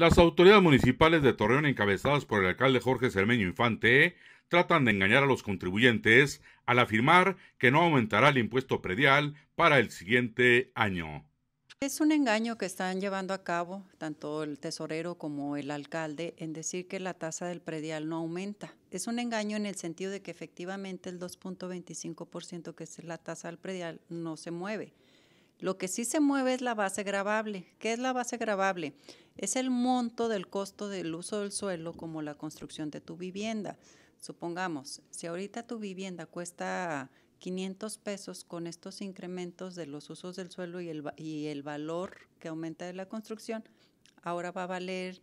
Las autoridades municipales de Torreón, encabezadas por el alcalde Jorge Cermeño Infante, tratan de engañar a los contribuyentes al afirmar que no aumentará el impuesto predial para el siguiente año. Es un engaño que están llevando a cabo tanto el tesorero como el alcalde en decir que la tasa del predial no aumenta. Es un engaño en el sentido de que efectivamente el 2.25% que es la tasa del predial no se mueve. Lo que sí se mueve es la base gravable. ¿Qué es la base gravable? es el monto del costo del uso del suelo como la construcción de tu vivienda. Supongamos, si ahorita tu vivienda cuesta 500 pesos con estos incrementos de los usos del suelo y el, y el valor que aumenta de la construcción, ahora va a valer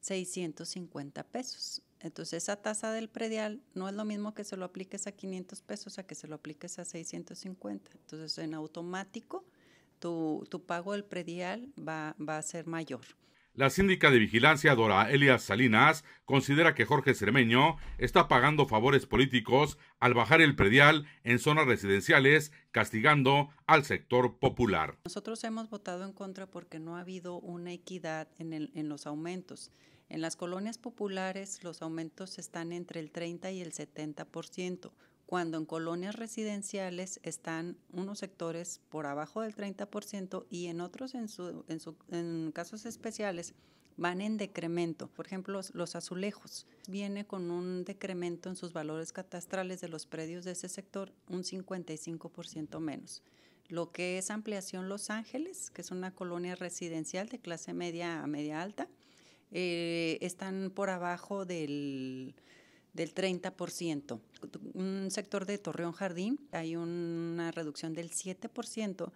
650 pesos. Entonces esa tasa del predial no es lo mismo que se lo apliques a 500 pesos a que se lo apliques a 650. Entonces en automático tu, pago del predial va a ser mayor. La síndica de vigilancia Dora Elias Salinas considera que Jorge Cermeño está pagando favores políticos al bajar el predial en zonas residenciales, castigando al sector popular. Nosotros hemos votado en contra porque no ha habido una equidad en, en los aumentos. En las colonias populares los aumentos están entre el 30 y el 70% cuando en colonias residenciales están unos sectores por abajo del 30% y en otros, en, su, en, casos especiales, van en decremento. Por ejemplo, los, azulejos. Viene con un decremento en sus valores catastrales de los predios de ese sector un 55% menos. Lo que es ampliación Los Ángeles, que es una colonia residencial de clase media a media alta, eh, están por abajo del del 30%. Un sector de Torreón Jardín hay una reducción del 7%,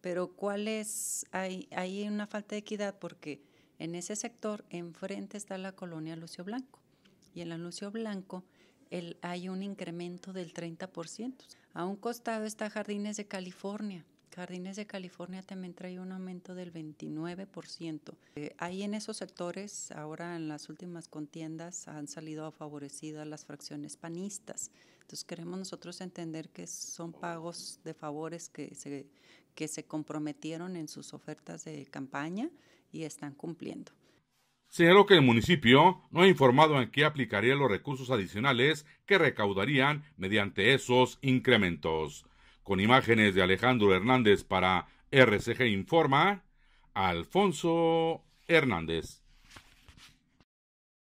pero ¿cuál es? Hay, hay una falta de equidad porque en ese sector enfrente está la colonia Lucio Blanco y en la Lucio Blanco el, hay un incremento del 30%. A un costado está Jardines de California Jardines de California también trae un aumento del 29%. Eh, ahí en esos sectores, ahora en las últimas contiendas, han salido favorecidas las fracciones panistas. Entonces queremos nosotros entender que son pagos de favores que se, que se comprometieron en sus ofertas de campaña y están cumpliendo. Señaló que el municipio no ha informado en qué aplicaría los recursos adicionales que recaudarían mediante esos incrementos. Con imágenes de Alejandro Hernández para RCG Informa, Alfonso Hernández.